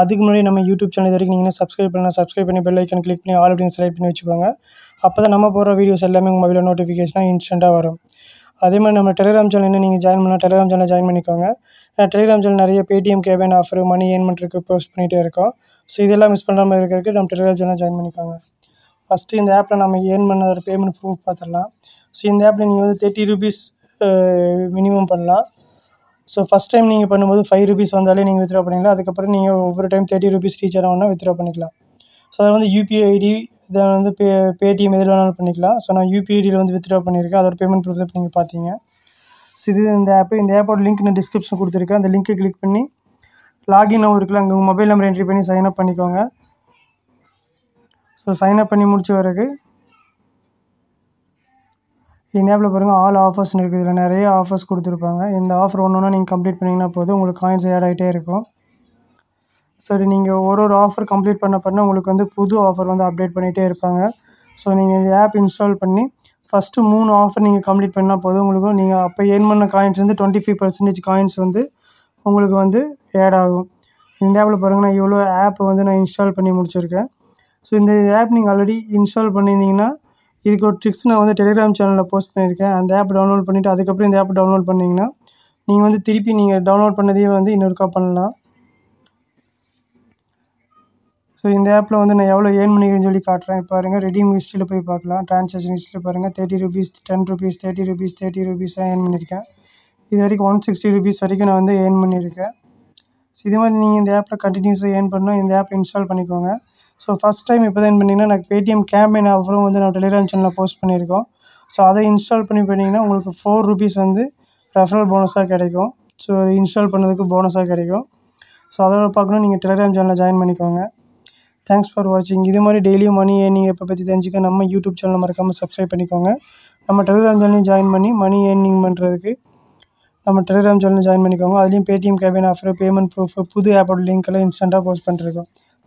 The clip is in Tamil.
அதுக்கு முன்னாடி நம்ம யூடியூப் சேனல் வரைக்கும் நீங்கள் சப்ஸ்கிரைப் பண்ணால் சப்ஸ்கிரைப் பண்ணி பெல் ஐக்கன் கிளிக் பண்ணி ஆல் அப்படின்னு செலக்ட் பண்ணி வச்சுக்கோங்க அப்போ தான் நம்ம போகிற வீடியோஸ் எல்லாமே உங்கள் மொபைலில் நோட்டிஃபிகேஷனாக இன்ஸ்டண்ட்டாக வரும் அதே மாதிரி நம்ம டெலிகிராம் சேனல் என்ன நீங்கள் ஜாயின் பண்ணால் டெலிகிராம் சேனல் ஜாயின் பண்ணிக்கோங்க டெலிகிராம் சேனல் நிறைய பேடிஎம் கேபேன் ஆஃபர் மணி ஏன் பண்ணுறதுக்கு போஸ்ட் பண்ணிகிட்டே இருக்கோம் ஸோ இதெல்லாம் மிஸ் மாதிரி இருக்கிறதுக்கு நம்ம டெலிகிராம் சேனல் ஜாயின் பண்ணிக்கோங்க ஃபஸ்ட்டு இந்த ஆப்பில் நம்ம ஏன் பண்ண ஒரு பேமெண்ட் ப்ரூஃப் பார்த்துடலாம் ஸோ இந்த ஆப்பில் நீங்கள் வந்து தேர்ட்டி ருபீஸ் மினிமம் பண்ணலாம் ஸோ ஃபஸ்ட் டைம் நீங்கள் பண்ணும்போது ஃபைவ் ருபீஸ் வந்தாலே நீங்கள் வித்ட்ரா பண்ணிக்கலாம் அதுக்கப்புறம் நீங்கள் ஒவ்வொரு டைம் தேர்ட்டி ருபீஸ் ரீச் ஆனால் வித்ரா பண்ணிக்கலாம் ஸோ அதை வந்து யூபிஐ ஐடி இதை வந்து பே பேடிஎம் எதில் வேணாலும் பண்ணிக்கலாம் ஸோ நான் யூபிஐ ஐடியில் வந்து வித்ட்ரா பண்ணியிருக்கேன் அதோட பேமெண்ட் ப்ரூஃப் நீங்கள் பார்த்தீங்க ஸோ இது இந்த ஆப்பு இந்த ஆப்போட லிங்க் நான் டிஸ்கிரிப்ஷன் கொடுத்துருக்கேன் அந்த லிங்க்கை கிளிக் பண்ணி லாகின் ஆகும் இருக்கலாம் அங்கே உங்கள் மொபைல் நம்பர் என்ட்ரி பண்ணி சைன் அப் பண்ணிக்கோங்க ஸோ சைன் அப் பண்ணி முடிச்ச பிறகு இந்த ஆப்பில் பாருங்கள் ஆல் ஆஃபர்ஸ்னு இருக்குது இதில் நிறைய ஆஃபர்ஸ் கொடுத்துருப்பாங்க இந்த ஆஃபர் ஒன்று ஒன்றா நீங்கள் கம்ப்ளீட் பண்ணிங்கன்னா போதும் உங்களுக்கு காயின்ஸ் ஆட் ஆகிட்டே இருக்கும் சரி நீங்கள் ஒரு ஒரு ஆஃபர் கம்ப்ளீட் பண்ண பண்ணால் உங்களுக்கு வந்து புது ஆஃபர் வந்து அப்டேட் பண்ணிகிட்டே இருப்பாங்க ஸோ நீங்கள் இந்த ஆப் இன்ஸ்டால் பண்ணி ஃபஸ்ட்டு மூணு ஆஃபர் நீங்கள் கம்ப்ளீட் பண்ணால் போதும் உங்களுக்கு நீங்கள் அப்போ ஏர்ன் பண்ண காயின்ஸ் வந்து டுவெண்ட்டி ஃபைவ் பர்சன்டேஜ் காயின்ஸ் வந்து உங்களுக்கு வந்து ஆட் ஆகும் இந்த ஆப்பில் பாருங்கள் நான் இவ்வளோ ஆப்பை வந்து நான் இன்ஸ்டால் பண்ணி முடிச்சிருக்கேன் ஸோ இந்த ஆப் நீங்கள் ஆல்ரெடி இன்ஸ்டால் பண்ணியிருந்தீங்கன்னா இதுக்கு ஒரு ட்ரிக்ஸ் நான் வந்து டெலிகிராம் சேனலில் போஸ்ட் பண்ணியிருக்கேன் அந்த ஆப் டவுன்லோட் பண்ணிவிட்டு அதுக்கப்புறம் இந்த ஆப் டவுன்லோட் பண்ணிங்கன்னா நீங்கள் வந்து திருப்பி நீங்கள் டவுன்லோட் பண்ணதையே வந்து இன்னொருக்கா பண்ணலாம் ஸோ இந்த ஆப்பில் வந்து நான் எவ்வளோ ஏர்ன் பண்ணிக்கிறேன்னு சொல்லி காட்டுறேன் பாருங்கள் ரெடீம் ஹிஸ்ட்ரியில் போய் பார்க்கலாம் ட்ரான்சாக்ஷன் ஹிஸ்ட்ரியில் பாருங்கள் thirty rupees ten rupees thirty rupees thirty ருபீஸாக ஏர்ன் பண்ணியிருக்கேன் இது வரைக்கும் ஒன் சிக்ஸ்டி ருபீஸ் வரைக்கும் நான் வந்து ஏர்ன் பண்ணியிருக்கேன் ஸோ இது மாதிரி நீங்கள் இந்த ஆப்பில் கண்டினியூஸாக ஏர்ன் பண்ணால் இந்த ஆப் இன்ஸ்டால் பண்ணிக்கோங்க ஸோ ஃபஸ்ட் டைம் இப்போ தான் பண்ணிங்கன்னா எனக்கு பேடிஎம் கேம்பெயின் ஆஃபரும் வந்து நான் டெலிகிராம் சேனலில் போஸ்ட் பண்ணியிருக்கோம் ஸோ அதை இன்ஸ்டால் பண்ணி பண்ணிங்கன்னா உங்களுக்கு ஃபோர் ருபீஸ் வந்து ரெஃபரல் போனஸாக கிடைக்கும் ஸோ இன்ஸ்டால் பண்ணதுக்கு போனஸாக கிடைக்கும் ஸோ அதோட பார்க்கணும் நீங்கள் டெலிகிராம் சேனலில் ஜாயின் பண்ணிக்கோங்க தேங்க்ஸ் ஃபார் வாட்சிங் இது மாதிரி டெய்லியும் மணி ஏர்னிங் எப்போ பற்றி தெரிஞ்சுக்க நம்ம யூடியூப் சேனல் மறக்காமல் சப்ஸ்கிரைப் பண்ணிக்கோங்க நம்ம டெலிகிராம் சேனலையும் ஜாயின் பண்ணி மணி ஏர்னிங் பண்ணுறதுக்கு நம்ம டெலிகிராம் சேனலில் ஜாயின் பண்ணிக்கோங்க அதுலேயும் பேடிஎம் கேபின் ஆஃபர் பேமெண்ட் ப்ரூஃப் புது ஆப்போட லிங்க்கெல்லாம் இன்ஸ்டண்ட்டாக போஸ்ட் பண்ணிருக்கோம்